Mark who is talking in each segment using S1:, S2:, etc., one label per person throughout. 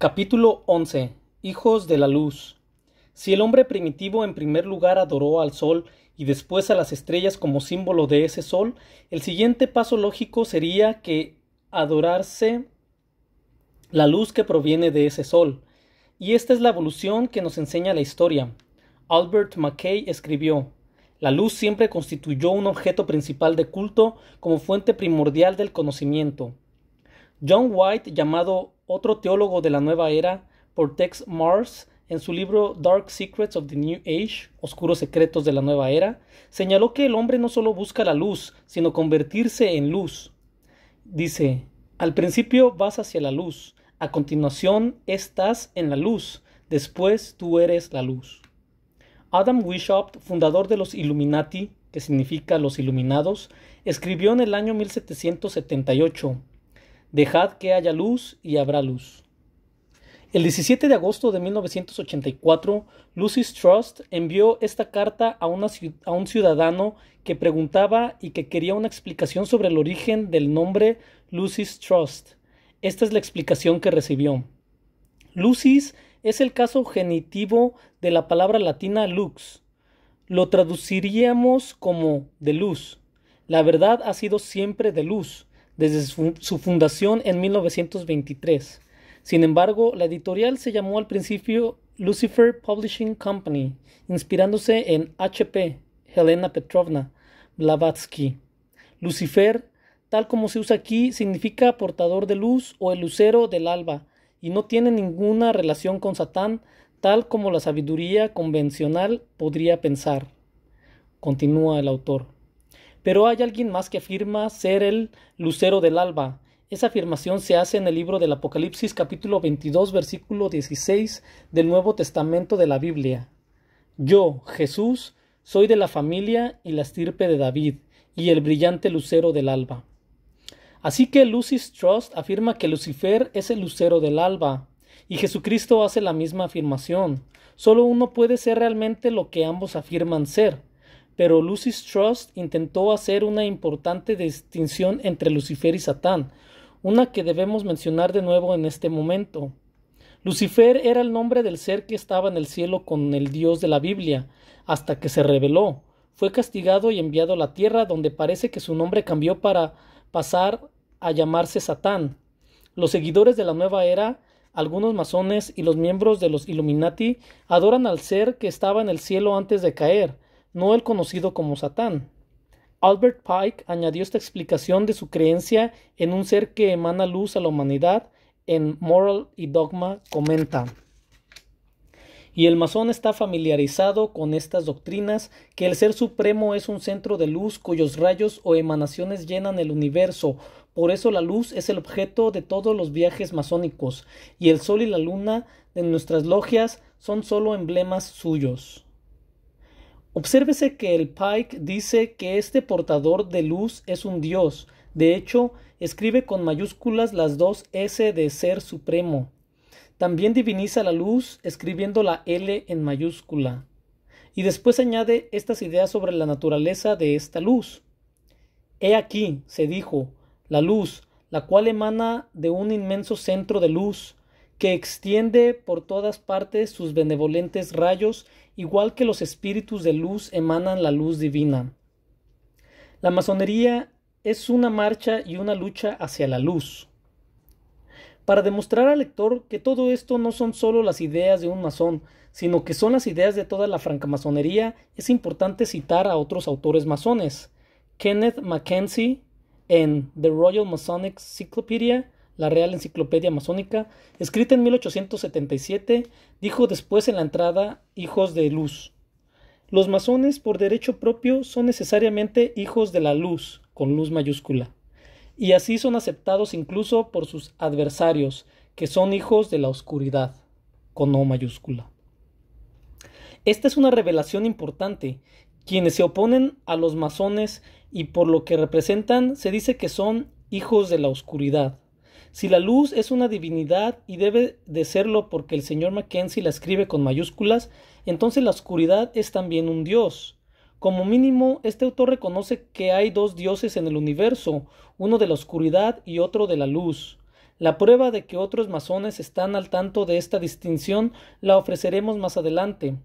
S1: Capítulo 11. Hijos de la luz. Si el hombre primitivo en primer lugar adoró al sol y después a las estrellas como símbolo de ese sol, el siguiente paso lógico sería que adorarse la luz que proviene de ese sol. Y esta es la evolución que nos enseña la historia. Albert Mackay escribió La luz siempre constituyó un objeto principal de culto como fuente primordial del conocimiento. John White, llamado otro teólogo de la nueva era, Portex Mars, en su libro Dark Secrets of the New Age, Oscuros Secretos de la Nueva Era, señaló que el hombre no solo busca la luz, sino convertirse en luz. Dice, al principio vas hacia la luz, a continuación estás en la luz, después tú eres la luz. Adam Wishart, fundador de los Illuminati, que significa los iluminados, escribió en el año 1778 Dejad que haya luz y habrá luz. El 17 de agosto de 1984, Lucy Trust envió esta carta a, a, un ciudadano que preguntaba y que quería una explicación sobre el origen del nombre Lucy's Trust. Esta es la explicación que recibió. Lucy's es el caso genitivo de la palabra latina lux. Lo traduciríamos como de luz. La verdad ha sido siempre de luz desde su, fundación en 1923. Sin embargo, la editorial se llamó al principio Lucifer Publishing Company, inspirándose en H.P. Helena Petrovna Blavatsky. Lucifer, tal como se usa aquí, significa portador de luz o el lucero del alba, y no tiene ninguna relación con Satán, tal como la sabiduría convencional podría pensar. Continúa el autor. Pero hay alguien más que afirma ser el lucero del alba. Esa afirmación se hace en el libro del Apocalipsis capítulo 22 versículo 16 del Nuevo Testamento de la Biblia. Yo, Jesús, soy de la familia y la estirpe de David, y el brillante lucero del alba. Así que Lucy's Trust afirma que Lucifer es el lucero del alba, y Jesucristo hace la misma afirmación. Solo uno puede ser realmente lo que ambos afirman ser pero Lucy's Trust intentó hacer una importante distinción entre Lucifer y Satán, una que debemos mencionar de nuevo en este momento. Lucifer era el nombre del ser que estaba en el cielo con el Dios de la Biblia, hasta que se rebeló, fue castigado y enviado a la tierra, donde parece que su nombre cambió para pasar a llamarse Satán. Los seguidores de la nueva era, algunos masones y los miembros de los Illuminati adoran al ser que estaba en el cielo antes de caer, no el conocido como Satán. Albert Pike añadió esta explicación de su creencia en un ser que emana luz a la humanidad en Moral y Dogma comenta. Y el masón está familiarizado con estas doctrinas que el Ser Supremo es un centro de luz cuyos rayos o emanaciones llenan el universo. Por eso la luz es el objeto de todos los viajes masónicos, y el sol y la luna de nuestras logias son solo emblemas suyos. Obsérvese que el Pike dice que este portador de luz es un dios. De hecho, escribe con mayúsculas las dos S de ser supremo. También diviniza la luz escribiendo la L en mayúscula. Y después añade estas ideas sobre la naturaleza de esta luz. He aquí, se dijo, la luz, la cual emana de un inmenso centro de luz, que extiende por todas partes sus benevolentes rayos igual que los espíritus de luz emanan la luz divina. La masonería es una marcha y una lucha hacia la luz. Para demostrar al lector que todo esto no son solo las ideas de un masón, sino que son las ideas de toda la francmasonería, es importante citar a otros autores masones. Kenneth Mackenzie en The Royal Masonic Cyclopedia la Real Enciclopedia Masónica, escrita en 1877, dijo después en la entrada Hijos de Luz. Los masones por derecho propio son necesariamente hijos de la luz, con luz mayúscula, y así son aceptados incluso por sus adversarios, que son hijos de la oscuridad, con O mayúscula. Esta es una revelación importante. Quienes se oponen a los masones y por lo que representan se dice que son hijos de la oscuridad. Si la luz es una divinidad y debe de serlo porque el señor Mackenzie la escribe con mayúsculas, entonces la oscuridad es también un dios. Como mínimo, este autor reconoce que hay dos dioses en el universo, uno de la oscuridad y otro de la luz. La prueba de que otros masones están al tanto de esta distinción la ofreceremos más adelante.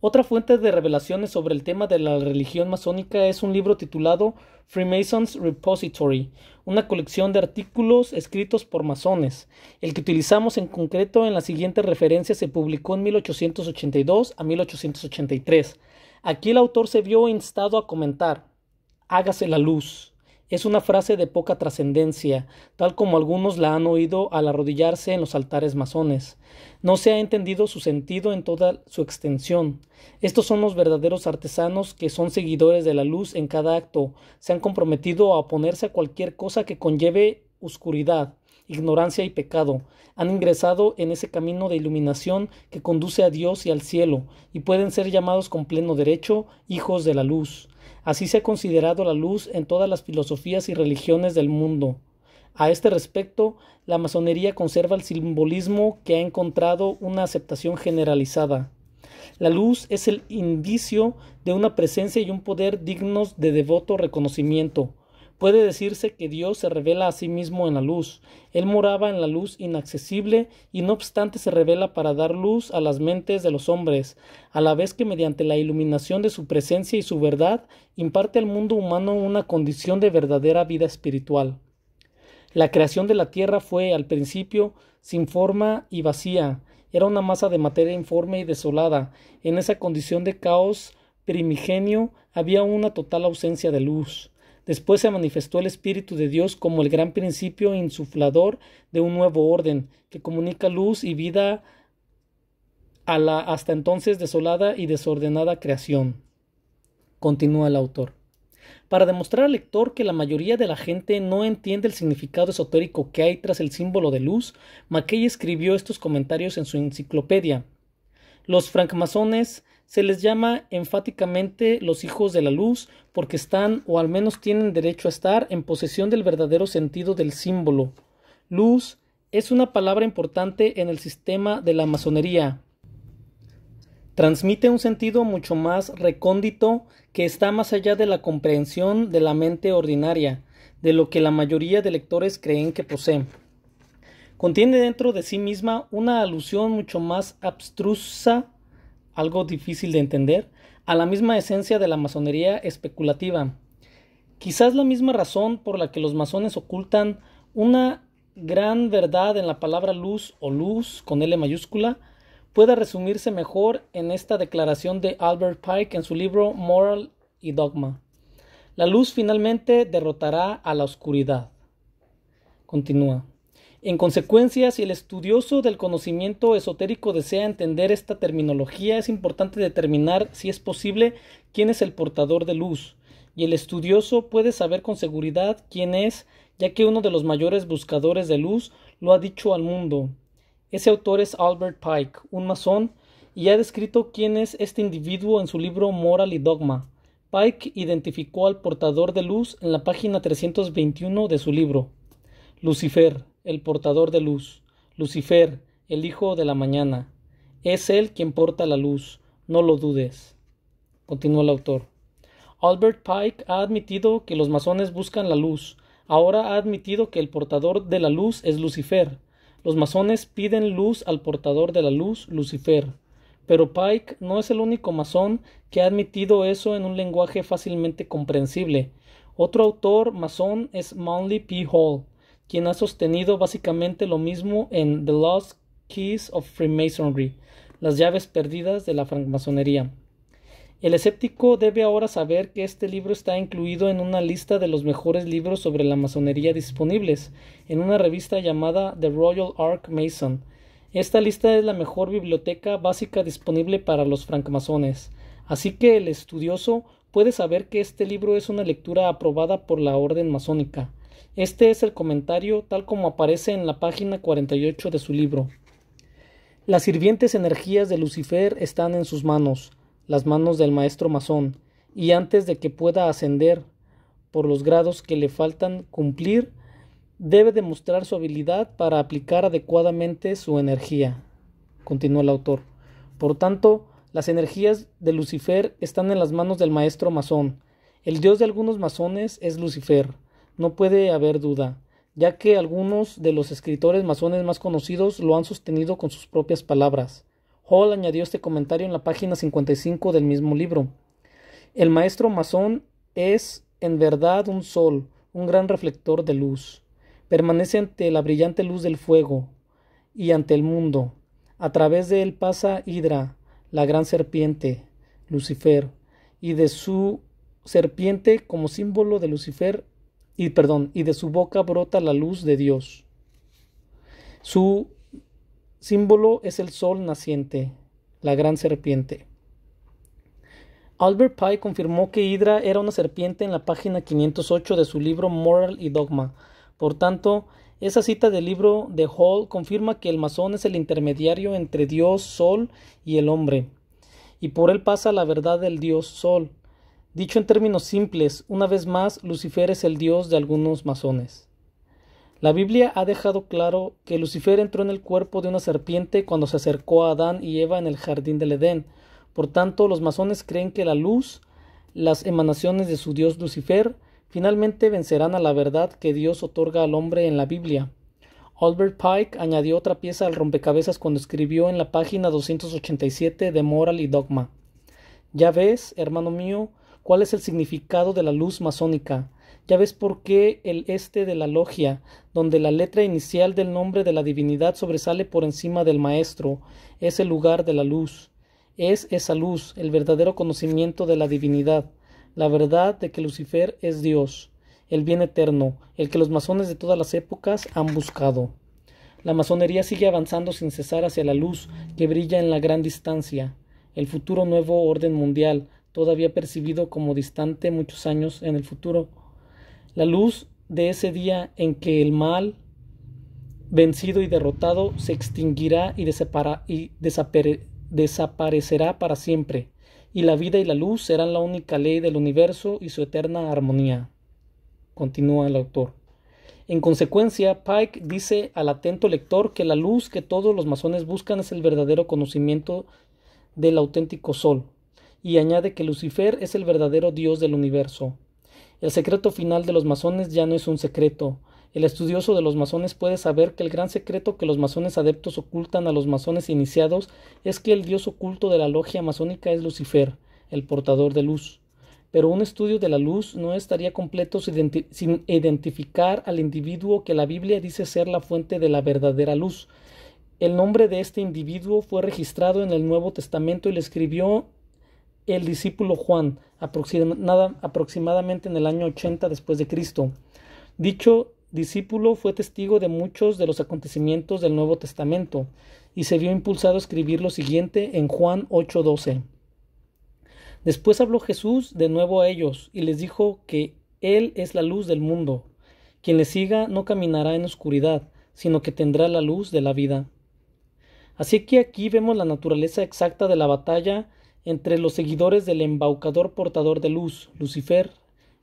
S1: Otra fuente de revelaciones sobre el tema de la religión masónica es un libro titulado Freemasons Repository, una colección de artículos escritos por masones. El que utilizamos en concreto en la siguiente referencia se publicó en 1882 a 1883. Aquí el autor se vio instado a comentar, hágase la luz. Es una frase de poca trascendencia, tal como algunos la han oído al arrodillarse en los altares masones. No se ha entendido su sentido en toda su extensión. Estos son los verdaderos artesanos que son seguidores de la luz en cada acto, se han comprometido a oponerse a cualquier cosa que conlleve oscuridad, ignorancia y pecado. Han ingresado en ese camino de iluminación que conduce a Dios y al cielo, y pueden ser llamados con pleno derecho hijos de la luz. Así se ha considerado la luz en todas las filosofías y religiones del mundo. A este respecto, la masonería conserva el simbolismo que ha encontrado una aceptación generalizada. La luz es el indicio de una presencia y un poder dignos de devoto reconocimiento. Puede decirse que Dios se revela a sí mismo en la luz. Él moraba en la luz inaccesible y no obstante se revela para dar luz a las mentes de los hombres, a la vez que mediante la iluminación de su presencia y su verdad imparte al mundo humano una condición de verdadera vida espiritual. La creación de la tierra fue, al principio, sin forma y vacía. Era una masa de materia informe y desolada. En esa condición de caos primigenio había una total ausencia de luz. Después se manifestó el Espíritu de Dios como el gran principio insuflador de un nuevo orden, que comunica luz y vida a la hasta entonces desolada y desordenada creación. Continúa el autor. Para demostrar al lector que la mayoría de la gente no entiende el significado esotérico que hay tras el símbolo de luz, Mackey escribió estos comentarios en su enciclopedia. Los francmasones se les llama enfáticamente los hijos de la luz porque están o al menos tienen derecho a estar en posesión del verdadero sentido del símbolo. Luz es una palabra importante en el sistema de la masonería. Transmite un sentido mucho más recóndito que está más allá de la comprensión de la mente ordinaria, de lo que la mayoría de lectores creen que posee contiene dentro de sí misma una alusión mucho más abstrusa algo difícil de entender, a la misma esencia de la masonería especulativa. Quizás la misma razón por la que los masones ocultan una gran verdad en la palabra luz o luz con L mayúscula pueda resumirse mejor en esta declaración de Albert Pike en su libro Moral y Dogma. La luz finalmente derrotará a la oscuridad. Continúa. En consecuencia, si el estudioso del conocimiento esotérico desea entender esta terminología, es importante determinar, si es posible, quién es el portador de luz, y el estudioso puede saber con seguridad quién es, ya que uno de los mayores buscadores de luz lo ha dicho al mundo. Ese autor es Albert Pike, un masón, y ha descrito quién es este individuo en su libro Moral y Dogma. Pike identificó al portador de luz en la página 321 de su libro. Lucifer, el portador de luz, Lucifer, el hijo de la mañana. Es él quien porta la luz, no lo dudes. Continúa el autor. Albert Pike ha admitido que los masones buscan la luz. Ahora ha admitido que el portador de la luz es Lucifer. Los masones piden luz al portador de la luz, Lucifer. Pero Pike no es el único masón que ha admitido eso en un lenguaje fácilmente comprensible. Otro autor masón es Manly P. Hall, quien ha sostenido básicamente lo mismo en The Lost Keys of Freemasonry, las llaves perdidas de la francmasonería. El escéptico debe ahora saber que este libro está incluido en una lista de los mejores libros sobre la masonería disponibles, en una revista llamada The Royal Ark Mason. Esta lista es la mejor biblioteca básica disponible para los francmasones, así que el estudioso puede saber que este libro es una lectura aprobada por la orden masónica. Este es el comentario tal como aparece en la página 48 de su libro. Las sirvientes energías de Lucifer están en sus manos, las manos del maestro masón, y antes de que pueda ascender por los grados que le faltan cumplir, debe demostrar su habilidad para aplicar adecuadamente su energía. continuó el autor. Por tanto, las energías de Lucifer están en las manos del maestro masón. El dios de algunos masones es Lucifer no puede haber duda, ya que algunos de los escritores masones más conocidos lo han sostenido con sus propias palabras. Hall añadió este comentario en la página 55 del mismo libro. El maestro masón es, en verdad, un sol, un gran reflector de luz. Permanece ante la brillante luz del fuego y ante el mundo. A través de él pasa Hidra, la gran serpiente, Lucifer, y de su serpiente como símbolo de Lucifer y perdón, y de su boca brota la luz de Dios. Su símbolo es el sol naciente, la gran serpiente. Albert Pye confirmó que Hydra era una serpiente en la página 508 de su libro Moral y Dogma. Por tanto, esa cita del libro de Hall confirma que el masón es el intermediario entre Dios Sol y el hombre, y por él pasa la verdad del Dios Sol. Dicho en términos simples, una vez más, Lucifer es el dios de algunos masones. La Biblia ha dejado claro que Lucifer entró en el cuerpo de una serpiente cuando se acercó a Adán y Eva en el jardín del Edén. Por tanto, los masones creen que la luz, las emanaciones de su dios Lucifer, finalmente vencerán a la verdad que Dios otorga al hombre en la Biblia. Albert Pike añadió otra pieza al rompecabezas cuando escribió en la página 287 de Moral y Dogma. Ya ves, hermano mío, cuál es el significado de la luz masónica. Ya ves por qué el este de la logia, donde la letra inicial del nombre de la divinidad sobresale por encima del maestro, es el lugar de la luz. Es esa luz, el verdadero conocimiento de la divinidad, la verdad de que Lucifer es Dios, el bien eterno, el que los masones de todas las épocas han buscado. La masonería sigue avanzando sin cesar hacia la luz que brilla en la gran distancia, el futuro nuevo orden mundial, todavía percibido como distante muchos años en el futuro. La luz de ese día en que el mal, vencido y derrotado, se extinguirá y, desaparecerá para siempre, y la vida y la luz serán la única ley del universo y su eterna armonía. Continúa el autor. En consecuencia, Pike dice al atento lector que la luz que todos los masones buscan es el verdadero conocimiento del auténtico sol, y añade que Lucifer es el verdadero Dios del universo. El secreto final de los masones ya no es un secreto. El estudioso de los masones puede saber que el gran secreto que los masones adeptos ocultan a los masones iniciados es que el Dios oculto de la logia masónica es Lucifer, el portador de luz. Pero un estudio de la luz no estaría completo sin identificar al individuo que la Biblia dice ser la fuente de la verdadera luz. El nombre de este individuo fue registrado en el Nuevo Testamento y le escribió el discípulo Juan, aproximadamente en el año 80 después de Cristo. Dicho discípulo fue testigo de muchos de los acontecimientos del Nuevo Testamento y se vio impulsado a escribir lo siguiente en Juan 8:12. Después habló Jesús de nuevo a ellos y les dijo que Él es la luz del mundo. Quien le siga no caminará en oscuridad, sino que tendrá la luz de la vida. Así que aquí vemos la naturaleza exacta de la batalla entre los seguidores del embaucador portador de luz, Lucifer,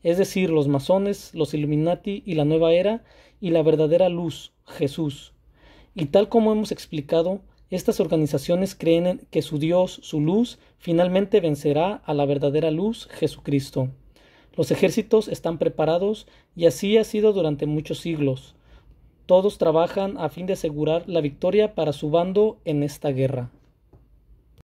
S1: es decir, los masones, los Illuminati y la nueva era, y la verdadera luz, Jesús. Y tal como hemos explicado, estas organizaciones creen que su Dios, su luz, finalmente vencerá a la verdadera luz, Jesucristo. Los ejércitos están preparados y así ha sido durante muchos siglos. Todos trabajan a fin de asegurar la victoria para su bando en esta guerra.